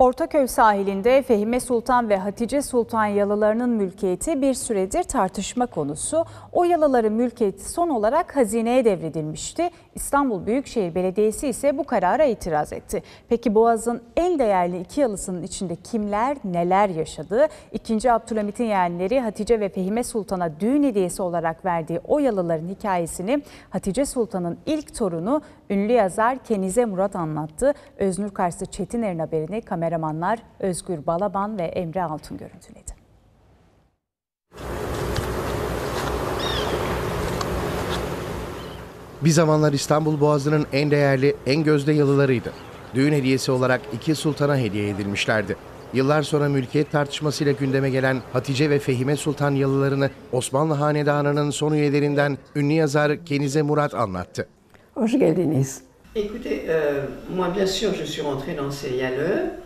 Ortaköy sahilinde Fehime Sultan ve Hatice Sultan yalılarının mülkiyeti bir süredir tartışma konusu. O yalıların mülkiyeti son olarak hazineye devredilmişti. İstanbul Büyükşehir Belediyesi ise bu karara itiraz etti. Peki Boğaz'ın en değerli iki yalısının içinde kimler neler yaşadı? İkinci Abdülhamit'in yeğenleri Hatice ve Fehime Sultan'a düğün hediyesi olarak verdiği o yalıların hikayesini Hatice Sultan'ın ilk torunu ünlü yazar Kenize Murat anlattı. Öznür Çetin Erin haberini kamera kameramanlar Özgür Balaban ve Emre Altun görüntüledi. Bir zamanlar İstanbul Boğazı'nın en değerli, en gözde yalılarıydı. Düğün hediyesi olarak iki sultana hediye edilmişlerdi. Yıllar sonra mülkiyet tartışmasıyla gündeme gelen Hatice ve Fehime Sultan yalılarını Osmanlı Hanedanı'nın son üyelerinden ünlü yazar Kenize Murat anlattı. Hoş geldiniz. Écoutez, euh, moi bien sûr je suis rentrée dans ces yaleux.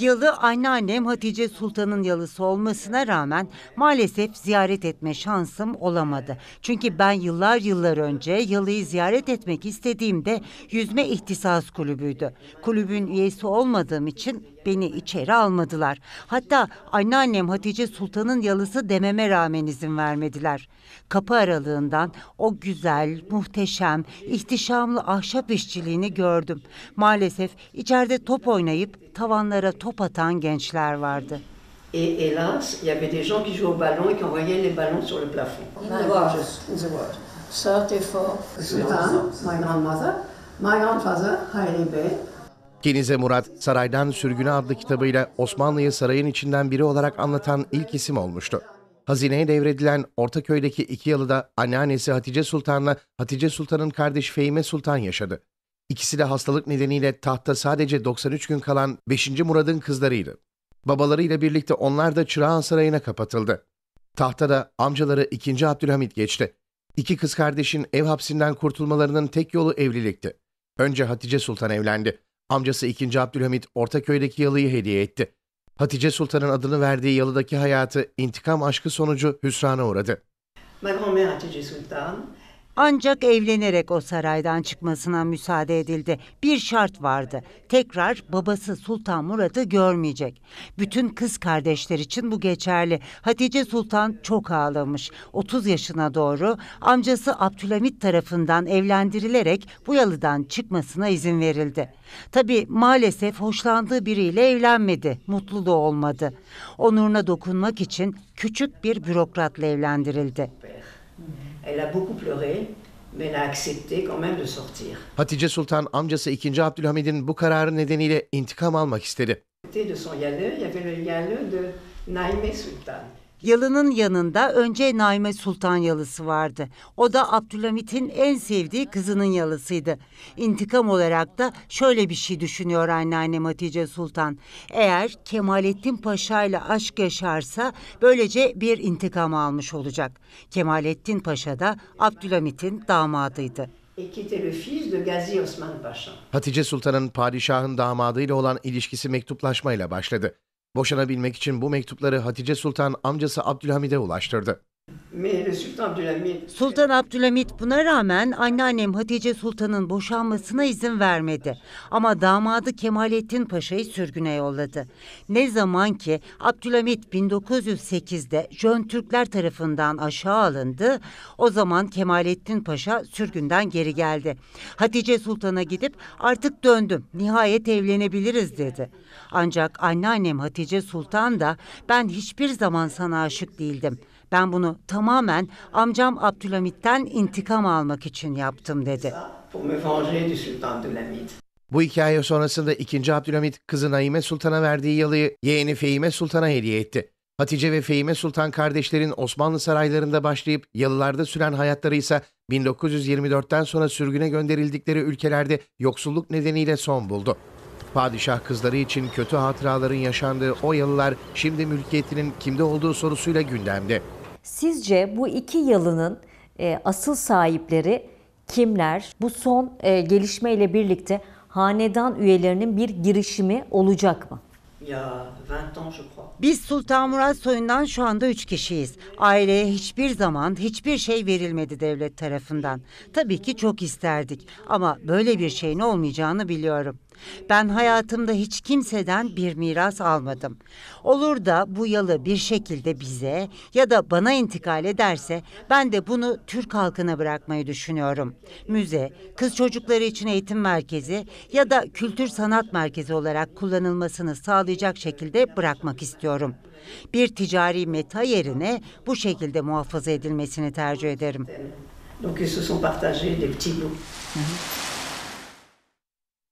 Yalı anneannem Hatice Sultan'ın yalısı olmasına rağmen maalesef ziyaret etme şansım olamadı. Çünkü ben yıllar yıllar önce yalıyı ziyaret etmek istediğimde yüzme ihtisas kulübüydü. Kulübün üyesi olmadığım için beni içeri almadılar. Hatta anneannem Hatice Sultan'ın yalısı dememe rağmen izin vermediler. Kapı aralığından o güzel, muhteşem, ihtişamlı ahşap işçiliğini gördüm. Maalesef içeride top oynayıp tavanlara top atan gençler vardı. Et hélas, il y avait des gens qui jouaient au ballon et qui envoyaient les ballons sur le plafond. There was, there was 34 my grandmother, my grandfather, Hailey Bey, Genize Murat, Saraydan Sürgüne adlı kitabıyla Osmanlı'yı sarayın içinden biri olarak anlatan ilk isim olmuştu. Hazineye devredilen Ortaköy'deki iki yalıda anneannesi Hatice Sultan'la Hatice Sultan'ın kardeşi Fehime Sultan yaşadı. İkisi de hastalık nedeniyle tahta sadece 93 gün kalan 5. Murad'ın kızlarıydı. Babalarıyla birlikte onlar da Çırağan Sarayı'na kapatıldı. Tahta da amcaları 2. Abdülhamit geçti. İki kız kardeşin ev hapsinden kurtulmalarının tek yolu evlilikti. Önce Hatice Sultan evlendi. Amcası 2. Abdülhamit Ortaköy'deki yalıyı hediye etti. Hatice Sultan'ın adını verdiği yalıdaki hayatı intikam aşkı sonucu hüsrana uğradı. Merhum Hatice Sultan ancak evlenerek o saraydan çıkmasına müsaade edildi. Bir şart vardı. Tekrar babası Sultan Murat'ı görmeyecek. Bütün kız kardeşler için bu geçerli. Hatice Sultan çok ağlamış. 30 yaşına doğru amcası Abdülhamit tarafından evlendirilerek bu yalıdan çıkmasına izin verildi. Tabi maalesef hoşlandığı biriyle evlenmedi. Mutlu da olmadı. Onuruna dokunmak için küçük bir bürokratla evlendirildi. Elle a beaucoup pleuré. Hatice Sultan amcası 2. Abdülhamid'in bu kararı nedeniyle intikam almak istedi. de de son le Naime Sultan. Yalının yanında önce Naime Sultan yalısı vardı. O da Abdülhamit'in en sevdiği kızının yalısıydı. İntikam olarak da şöyle bir şey düşünüyor anneannem Hatice Sultan. Eğer Kemalettin Paşa ile aşk yaşarsa böylece bir intikam almış olacak. Kemalettin Paşa da Abdülhamit'in damadıydı. Hatice Sultan'ın padişahın damadıyla olan ilişkisi mektuplaşmayla başladı. Boşanabilmek için bu mektupları Hatice Sultan amcası Abdülhamid'e ulaştırdı. Sultan Abdülhamit. buna rağmen anneannem Hatice Sultan'ın boşanmasına izin vermedi. Ama damadı Kemalettin Paşa'yı sürgüne yolladı. Ne zaman ki Abdülhamit 1908'de Jön Türkler tarafından aşağı alındı, o zaman Kemalettin Paşa sürgünden geri geldi. Hatice Sultan'a gidip artık döndüm, nihayet evlenebiliriz dedi. Ancak anneannem Hatice Sultan da ben hiçbir zaman sana aşık değildim.'' Ben bunu tamamen amcam Abdülhamit'ten intikam almak için yaptım dedi. Bu hikaye sonrasında 2. Abdülhamit kızı Naime Sultan'a verdiği yalıyı yeğeni Fehime Sultan'a hediye etti. Hatice ve Fehime Sultan kardeşlerin Osmanlı saraylarında başlayıp yalılarda süren hayatları ise 1924'ten sonra sürgüne gönderildikleri ülkelerde yoksulluk nedeniyle son buldu. Padişah kızları için kötü hatıraların yaşandığı o yalılar şimdi mülkiyetinin kimde olduğu sorusuyla gündemde. Sizce bu iki yalının e, asıl sahipleri kimler? Bu son e, gelişmeyle birlikte hanedan üyelerinin bir girişimi olacak mı? Biz Sultan Murat soyundan şu anda üç kişiyiz. Aileye hiçbir zaman hiçbir şey verilmedi devlet tarafından. Tabii ki çok isterdik ama böyle bir şeyin olmayacağını biliyorum. Ben hayatımda hiç kimseden bir miras almadım. Olur da bu yalı bir şekilde bize ya da bana intikal ederse ben de bunu Türk halkına bırakmayı düşünüyorum. Müze, kız çocukları için eğitim merkezi ya da kültür sanat merkezi olarak kullanılmasını sağlayacak karşılayacak şekilde bırakmak istiyorum. Bir ticari meta yerine bu şekilde muhafaza edilmesini tercih ederim. Donc ils se sont partagés des petits bouts.